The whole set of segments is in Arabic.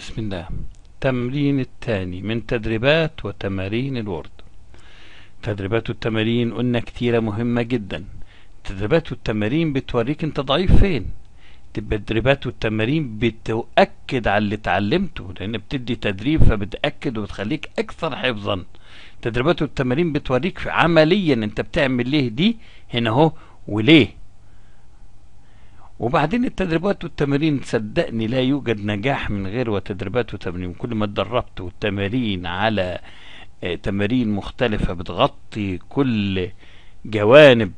بسم الله تمرين الثاني من تدريبات وتمارين الوورد تدريبات التمارين قلنا كتيرة مهمة جدا تدريبات التمارين بتوريك انت ضعيف فين تدريبات والتمارين بتؤكد على اللي اتعلمته لان بتدي تدريب فبتاكد وبتخليك اكثر حفظا تدريبات والتمارين بتوريك عمليا انت بتعمل ليه دي هنا اهو وليه وبعدين التدريبات والتمارين صدقني لا يوجد نجاح من غير وتدريبات وتمارين كل ما اتدربت والتمارين على آه، تمارين مختلفة بتغطي كل جوانب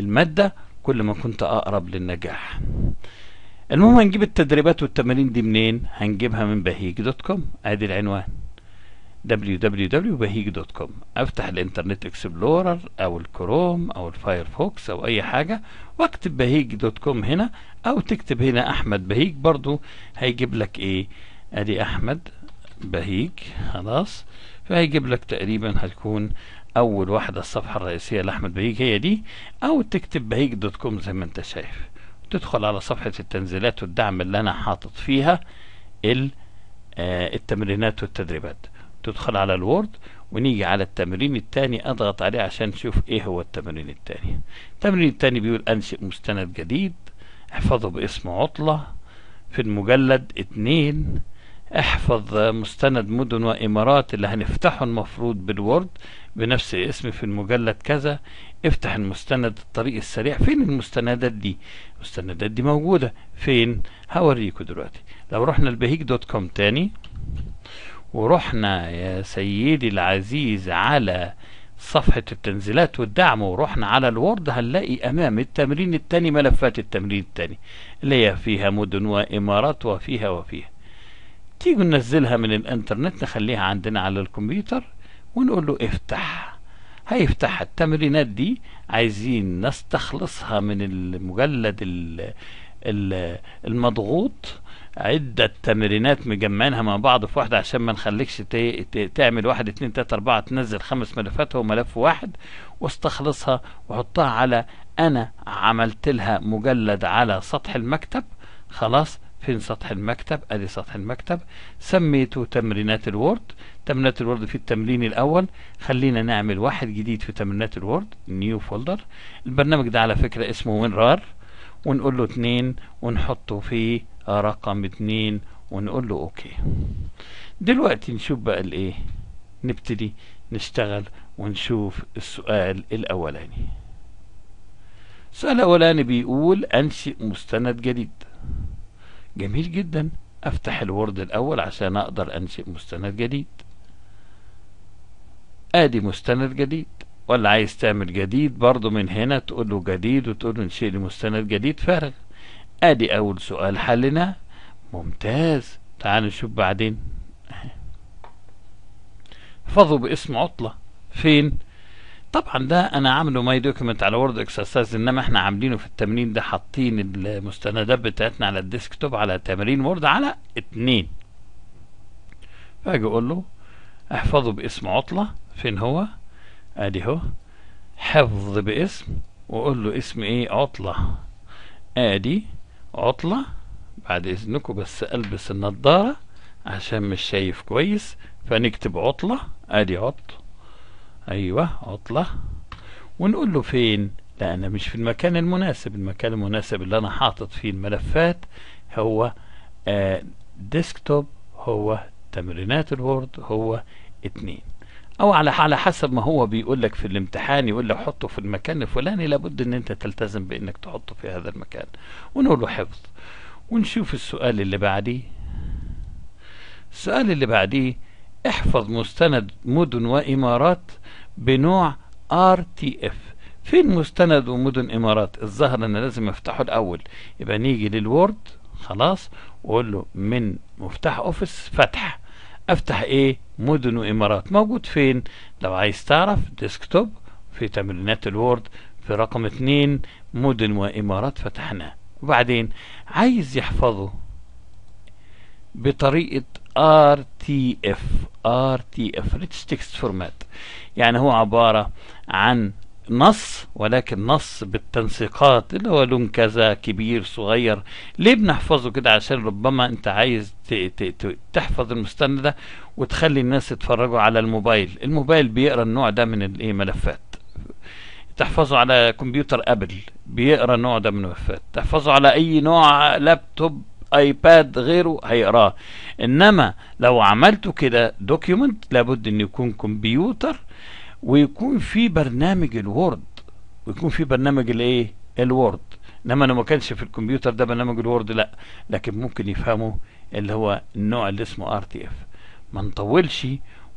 المادة كل ما كنت أقرب للنجاح المهم هنجيب التدريبات والتمارين دي منين هنجيبها من بهيج دوت كوم ادي العنوان www.bahig.com افتح الانترنت اكسبلورر او الكروم او الفايرفوكس او اي حاجه واكتب بهيج.com هنا او تكتب هنا احمد بهيج برضو هيجيب لك ايه ادي احمد بهيج خلاص فهيجيب لك تقريبا هتكون اول واحده الصفحه الرئيسيه لاحمد بهيج هي دي او تكتب بهيج.com زي ما انت شايف تدخل على صفحه التنزيلات والدعم اللي انا حاطط فيها آه، التمرينات والتدريبات تدخل على الوورد ونيجي على التمرين الثاني اضغط عليه عشان نشوف ايه هو التمرين الثاني التمرين الثاني بيقول انشئ مستند جديد احفظه باسم عطلة في المجلد اتنين احفظ مستند مدن وامارات اللي هنفتحه المفروض بالوورد بنفس الاسم في المجلد كذا افتح المستند الطريق السريع فين المستندات دي المستندات دي موجودة فين هوريكم دلوقتي لو رحنا البهيج دوت كوم تاني ورحنا يا سيدي العزيز على صفحة التنزيلات والدعم ورحنا على الوورد هنلاقي أمام التمرين التاني ملفات التمرين التاني اللي هي فيها مدن وإمارات وفيها وفيها تيجي ننزلها من الانترنت نخليها عندنا على الكمبيوتر ونقول له افتح هيفتحها التمرينات دي عايزين نستخلصها من المجلد المضغوط عدة تمرينات مجمعينها مع بعض في واحدة عشان ما نخليكش تعمل واحد اتنين تلاتة اربعة تنزل خمس ملفات هو ملف واحد واستخلصها وحطها على انا عملت لها مجلد على سطح المكتب خلاص فين سطح المكتب ادي سطح المكتب سميته تمرينات الوورد تمرينات الوورد في التمرين الاول خلينا نعمل واحد جديد في تمرينات الوورد نيو فولدر البرنامج ده على فكرة اسمه وين رار ونقول له اتنين ونحطه في رقم اتنين ونقول له اوكي دلوقتي نشوف بقى الايه نبتدي نشتغل ونشوف السؤال الاولاني السؤال الاولاني بيقول انشئ مستند جديد جميل جدا افتح الوورد الاول عشان اقدر انشئ مستند جديد ادي مستند جديد ولا عايز تعمل جديد برضو من هنا تقول له جديد وتقول له انشئ لي مستند جديد فارغ ادي اول سؤال حلنا ممتاز تعال نشوف بعدين احفظوا باسم عطلة فين طبعا ده انا عامله ماي دوكيمنت على وورد اكسرسايز انما احنا عاملينه في التمرين ده حاطين المستندات بتاعتنا على الديسك توب على تمرين وورد على اتنين فاجي اقول له احفظه باسم عطلة فين هو ادي اهو حفظ باسم واقول له اسم ايه عطلة ادي عطلة بعد إذنكم بس ألبس النضارة عشان مش شايف كويس فنكتب عطلة أدي عط أيوة عطلة ونقول له فين لا أنا مش في المكان المناسب المكان المناسب اللي أنا حاطط فيه الملفات هو آه ديسكتوب هو تمرينات الوورد هو اتنين او على على حسب ما هو بيقول لك في الامتحان يقول لك حطه في المكان الفلاني لابد ان انت تلتزم بانك تحطه في هذا المكان ونقول له حفظ ونشوف السؤال اللي بعديه السؤال اللي بعديه احفظ مستند مدن وامارات بنوع ار تي اف فين مستند ومدن امارات الظاهر انا لازم افتحه الاول يبقى نيجي للوورد خلاص واقول له من مفتاح اوفيس فتح افتح ايه مدن وامارات موجود فين لو عايز تعرف ديسكتوب في تمرينات الوورد في رقم اثنين مدن وامارات فتحناه وبعدين عايز يحفظه بطريقة RTF RTF Rich Text Format يعني هو عبارة عن نص ولكن نص بالتنسيقات اللي هو لون كذا كبير صغير ليه بنحفظه كده عشان ربما انت عايز تحفظ المستندة وتخلي الناس يتفرجوا على الموبايل الموبايل بيقرا النوع ده من الايه ملفات تحفظه على كمبيوتر ابل بيقرا النوع ده من الملفات تحفظه على اي نوع لابتوب ايباد غيره هيقراه انما لو عملته كده دوكيومنت لابد ان يكون كمبيوتر ويكون في برنامج الوورد ويكون في برنامج الايه الوورد انما انا ما كانش في الكمبيوتر ده برنامج الوورد لا لكن ممكن يفهمه اللي هو النوع اللي اسمه ار تي اف ما نطولش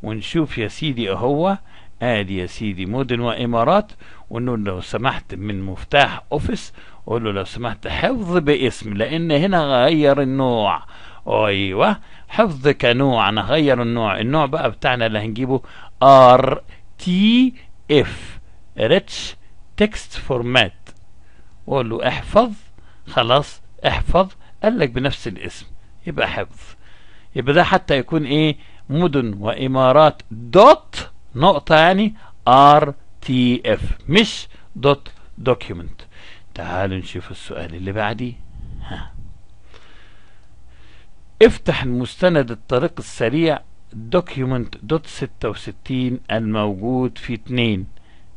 ونشوف يا سيدي اهو ادي يا سيدي مدن وامارات ونقول لو سمحت من مفتاح اوفيس قول له لو سمحت حفظ باسم لان هنا غير النوع ايوه حفظ كنوع انا النوع النوع بقى بتاعنا اللي هنجيبه ار تي اف ريتش تكست فورمات واقول له احفظ خلاص احفظ قال لك بنفس الاسم يبقى حفظ يبقى ده حتى يكون ايه مدن وامارات دوت نقطة يعني ار تي اف مش دوت دوكيومنت تعالوا نشوف السؤال اللي بعديه ها افتح المستند الطريق السريع دوكيومنت دوت ستة وستين الموجود في اتنين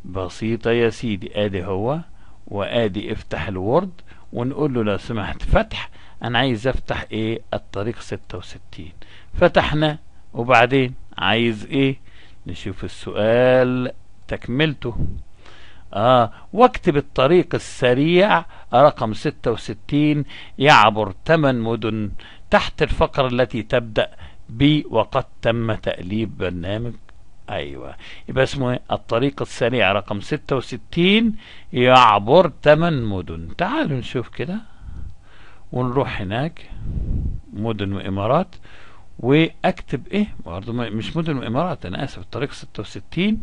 بسيطة يا سيدي ادي هو وادي افتح الوورد ونقول له لو سمحت فتح انا عايز افتح ايه الطريق ستة وستين فتحنا وبعدين عايز ايه نشوف السؤال تكملته آه واكتب الطريق السريع رقم 66 يعبر 8 مدن تحت الفقرة التي تبدأ ب وقد تم تأليف برنامج أيوة يبقى اسمه إيه؟ الطريق السريع رقم 66 يعبر 8 مدن تعالوا نشوف كده ونروح هناك مدن وإمارات واكتب ايه برضه مش مدن وامارات انا اسف الطريق 66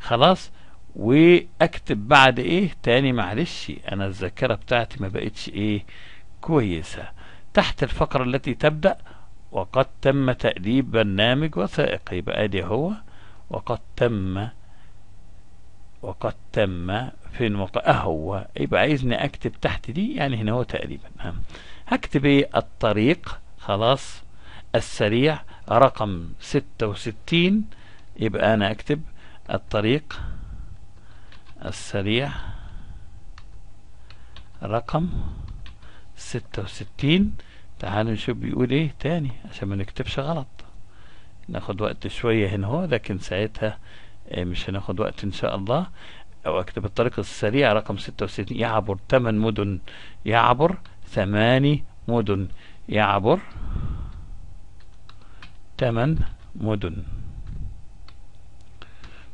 خلاص واكتب بعد ايه تاني معلش انا الذاكره بتاعتي ما بقتش ايه كويسه تحت الفقره التي تبدا وقد تم تأديب برنامج وثائقي يبقى ادي هو وقد تم وقد تم فين وقع اهو يبقى عايزني اكتب تحت دي يعني هنا هو تقريبا أه. هكتب ايه الطريق خلاص السريع رقم ستة وستين يبقى انا اكتب الطريق السريع رقم ستة وستين تعالوا نشوف بيقول ايه تاني عشان ما نكتبش غلط ناخد وقت شوية هنا هو لكن ساعتها آه، مش هناخد وقت ان شاء الله او اكتب الطريق السريع رقم 66 يعبر 8 مدن يعبر 8 مدن يعبر 8 مدن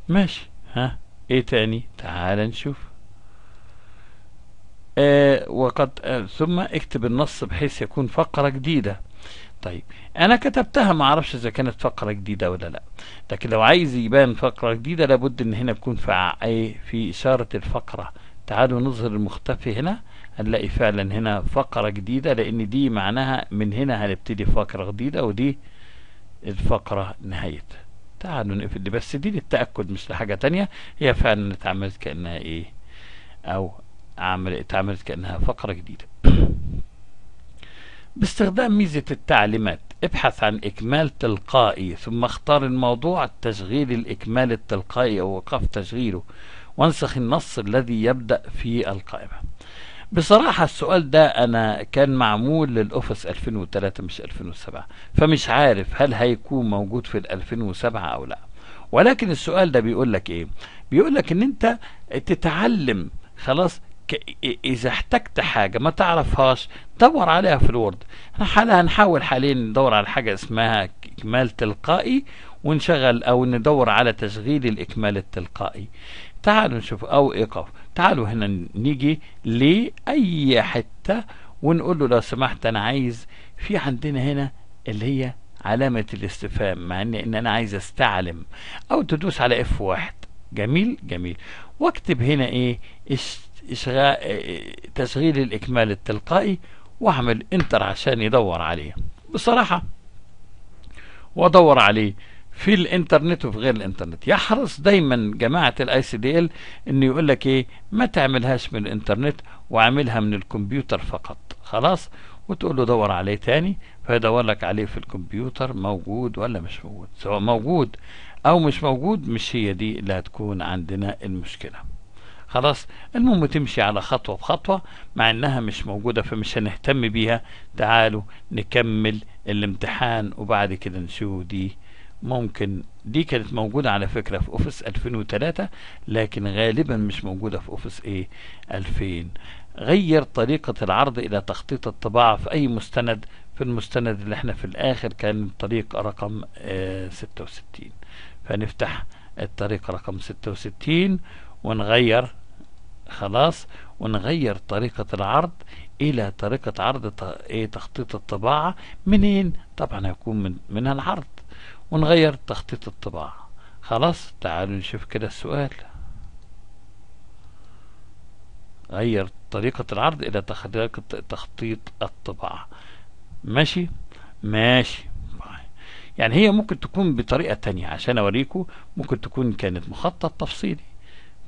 ماشي ها ايه تاني تعال نشوف آه وقد آه ثم اكتب النص بحيث يكون فقرة جديدة طيب انا كتبتها ما اعرفش اذا كانت فقرة جديدة ولا لا لكن لو عايز يبان فقرة جديدة لابد ان هنا يكون في في اشارة الفقرة تعالوا نظهر المختفي هنا هنلاقي فعلا هنا فقرة جديدة لان دي معناها من هنا هنبتدي فقرة جديدة ودي الفقرة نهايتها تعالوا نقفل بس دي للتأكد مش لحاجة تانية هي فعلا اتعملت كأنها ايه او عمل اتعملت كأنها فقرة جديدة باستخدام ميزة التعليمات ابحث عن إكمال تلقائي ثم اختار الموضوع تشغيل الإكمال التلقائي أو وقف تشغيله وانسخ النص الذي يبدأ في القائمة بصراحة السؤال ده أنا كان معمول للأوفيس 2003 مش 2007 فمش عارف هل هيكون موجود في ال 2007 أو لأ ولكن السؤال ده بيقول لك إيه؟ بيقول لك إن أنت تتعلم خلاص اذا احتجت حاجه ما تعرفهاش دور عليها في الوورد حالا هنحاول حاليا ندور على حاجه اسمها اكمال تلقائي ونشغل او ندور على تشغيل الاكمال التلقائي تعالوا نشوف او ايقاف تعالوا هنا نيجي لاي حته ونقول له لو سمحت انا عايز في عندنا هنا اللي هي علامة الاستفهام مع إن انا عايز استعلم او تدوس على اف واحد جميل جميل واكتب هنا ايه آه، تشغيل الإكمال التلقائي واعمل انتر عشان يدور عليه بصراحة وادور عليه في الانترنت وفي غير الانترنت يحرص دايما جماعة الاي سي دي ال انه يقول لك ايه ما تعملهاش من الانترنت واعملها من الكمبيوتر فقط خلاص وتقول له دور عليه تاني فيدور لك عليه في الكمبيوتر موجود ولا مش موجود سواء موجود او مش موجود مش هي دي اللي هتكون عندنا المشكله خلاص المهم تمشي على خطوة بخطوة مع انها مش موجودة فمش هنهتم بيها تعالوا نكمل الامتحان وبعد كده نشوف دي ممكن دي كانت موجودة على فكرة في اوفيس 2003 لكن غالبا مش موجودة في اوفيس ايه 2000 غير طريقة العرض الى تخطيط الطباعة في اي مستند في المستند اللي احنا في الاخر كان الطريق رقم اه 66 فنفتح الطريق رقم 66 ونغير خلاص ونغير طريقة العرض إلى طريقة عرض إيه تخطيط الطباعة منين؟ طبعا هيكون من منها العرض ونغير تخطيط الطباعة خلاص تعالوا نشوف كده السؤال غير طريقة العرض إلى طريقة تخطيط الطباعة ماشي ماشي طيب. يعني هي ممكن تكون بطريقة تانية عشان أوريكم ممكن تكون كانت مخطط تفصيلي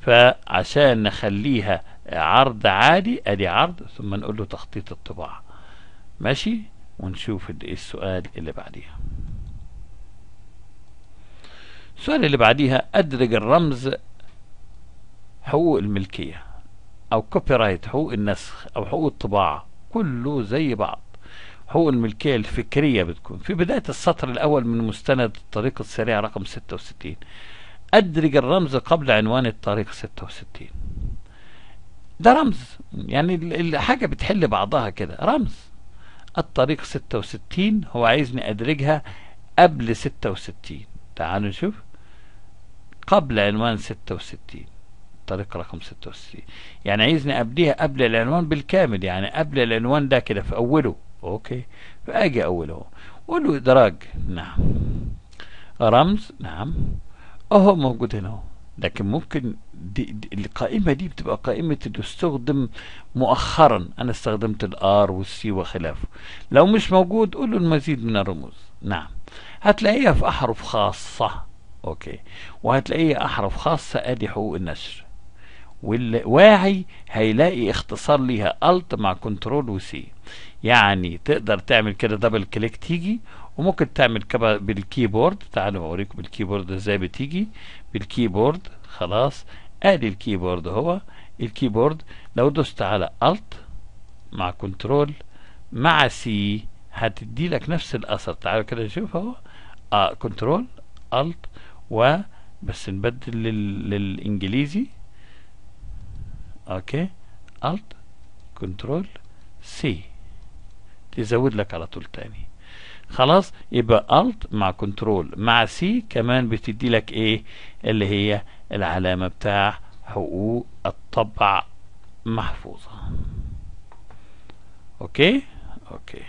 فعشان نخليها عرض عادي ادي عرض ثم نقول له تخطيط الطباعة ماشي ونشوف إيه السؤال اللي بعديها السؤال اللي بعديها أدرج الرمز حقوق الملكية أو كوبي رايت حقوق النسخ أو حقوق الطباعة كله زي بعض حقوق الملكية الفكرية بتكون في بداية السطر الأول من مستند الطريق السريع رقم 66 أدرج الرمز قبل عنوان الطريق 66 ده رمز يعني الحاجة بتحل بعضها كده رمز الطريق 66 هو عايزني أدرجها قبل 66 تعالوا نشوف قبل عنوان 66 الطريق رقم 66 يعني عايزني أبديها قبل العنوان بالكامل يعني قبل العنوان ده كده في أوله أوكي فأجي أوله قول له إدراج نعم رمز نعم اهو موجود هنا اهو لكن ممكن دي, دي القائمه دي بتبقى قائمه اللي استخدم مؤخرا انا استخدمت الار والسي وخلافه لو مش موجود قول له المزيد من الرموز نعم هتلاقيها في احرف خاصه اوكي وهتلاقيها احرف خاصه ادي حقوق النشر والواعي هيلاقي اختصار ليها الت مع كنترول وسي يعني تقدر تعمل كده دبل كليك تيجي وممكن تعمل كبا بالكيبورد تعالوا اوريكم الكيبورد ازاي بتيجي بالكيبورد خلاص ادي الكيبورد هو الكيبورد لو دوست على الت مع كنترول مع سي هتدي لك نفس الاثر تعالوا كده نشوف اهو آه كنترول الت و بس نبدل لل... للانجليزي اوكي الت كنترول سي تزود لك على طول تاني خلاص يبقى الت مع كنترول مع سي كمان بتدي لك ايه اللي هي العلامه بتاع حقوق الطبع محفوظه اوكي اوكي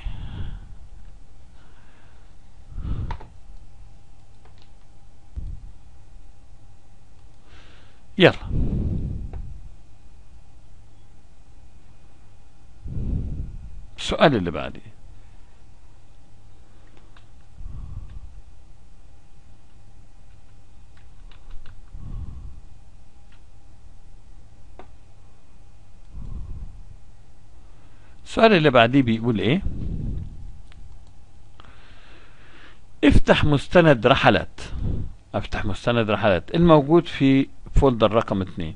يلا السؤال اللي بعديه السؤال اللي بعديه بيقول ايه افتح مستند رحلات افتح مستند رحلات الموجود في فولدر رقم 2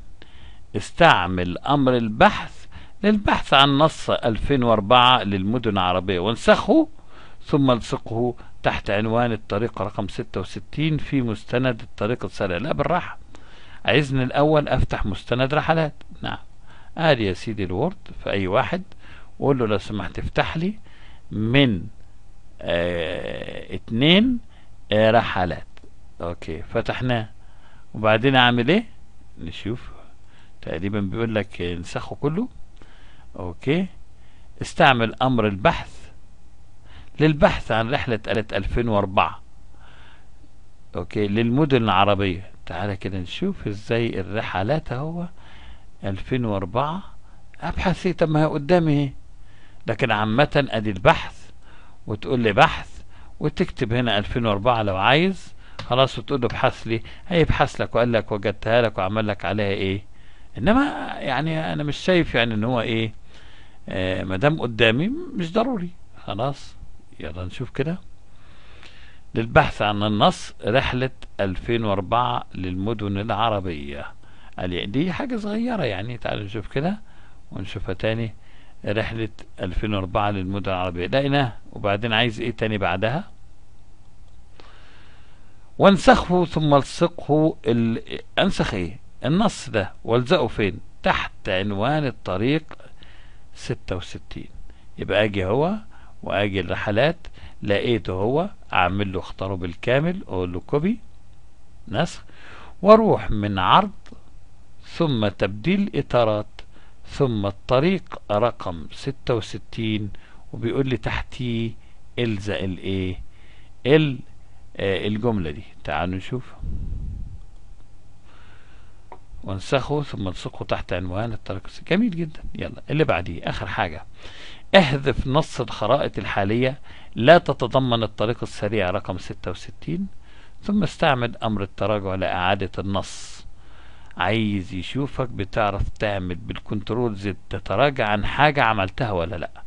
استعمل امر البحث للبحث عن نص 2004 للمدن العربية وانسخه ثم الصقه تحت عنوان الطريق رقم 66 في مستند الطريق السريع لا بالراحة عايزني الأول أفتح مستند رحلات نعم قال يا سيدي الوورد في أي واحد وقول له لو سمحت افتح لي من اه اتنين اه رحلات اوكي فتحناه وبعدين اعمل ايه نشوف تقريبا بيقول لك انسخه كله اوكي استعمل امر البحث للبحث عن رحلة قالت 2004 اوكي للمدن العربية تعالى كده نشوف ازاي الرحلات اهو 2004 ابحث ايه طب ما هي قدامي إيه؟ لكن عامة ادي البحث وتقول لي بحث وتكتب هنا 2004 لو عايز خلاص وتقول له ابحث لي هيبحث لك وقال لك وجدتها لك وعمل لك عليها ايه انما يعني انا مش شايف يعني ان هو ايه آه ما دام قدامي مش ضروري خلاص يلا نشوف كده للبحث عن النص رحلة 2004 للمدن العربية دي حاجة صغيرة يعني تعالوا نشوف كده ونشوفها تاني رحلة 2004 للمدن العربية لقينا وبعدين عايز ايه تاني بعدها وانسخه ثم الصقه ال... انسخ ايه النص ده والزقه فين تحت عنوان الطريق 66 يبقى اجي هو واجي الرحلات لقيته هو اعمل له اختاره بالكامل اقول له كوبي نسخ واروح من عرض ثم تبديل اطارات ثم الطريق رقم 66 وبيقول لي تحتيه الزق الايه ال آه، الجملة دي تعالوا نشوف وانسخه ثم الصقه تحت عنوان الطريق جميل جدا يلا اللي بعديه اخر حاجة احذف نص الخرائط الحالية لا تتضمن الطريق السريع رقم 66 ثم استعمل امر التراجع لاعادة النص عايز يشوفك بتعرف تعمل بالكنترول زد تتراجع عن حاجة عملتها ولا لأ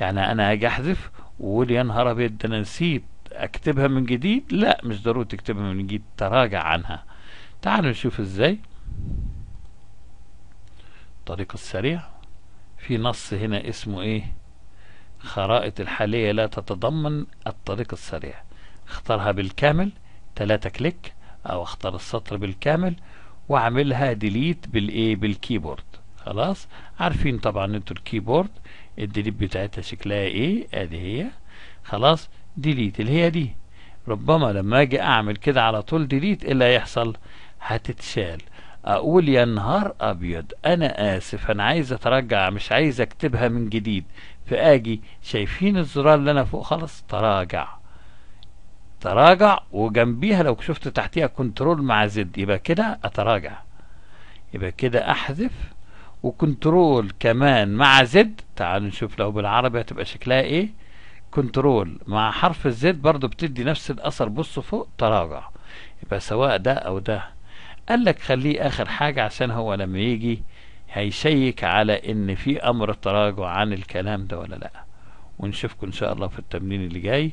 يعني أنا هاجي أحذف وأقول يا نهار أبيض ده أنا نسيت أكتبها من جديد لأ مش ضروري تكتبها من جديد تراجع عنها تعالوا نشوف إزاي الطريق السريع في نص هنا اسمه إيه خرائط الحالية لا تتضمن الطريق السريع اختارها بالكامل ثلاثة كليك أو اختار السطر بالكامل واعملها ديليت بالايه بالكيبورد خلاص عارفين طبعا انتوا الكيبورد الديليت بتاعتها شكلها ايه ادي هي خلاص ديليت اللي هي دي ربما لما اجي اعمل كده على طول ديليت ايه اللي هيحصل هتتشال اقول يا نهار ابيض انا اسف انا عايز اتراجع مش عايز اكتبها من جديد فاجي شايفين الزرار اللي انا فوق خلاص تراجع تراجع وجنبيها لو شفت تحتيها كنترول مع زد يبقى كده اتراجع يبقى كده احذف وكنترول كمان مع زد تعالوا نشوف لو بالعربي هتبقى شكلها ايه كنترول مع حرف الزد برضو بتدي نفس الاثر بصوا فوق تراجع يبقى سواء ده او ده قال لك خليه اخر حاجة عشان هو لما يجي هيشيك على ان في امر تراجع عن الكلام ده ولا لا ونشوفكم ان شاء الله في التمرين اللي جاي